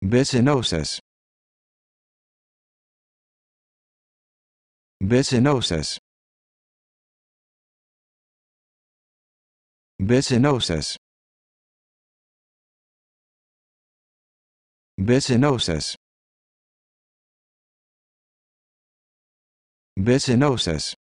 Bicinosis. Bicinosis. Bicinosis. Bicinosis. Bicinosis.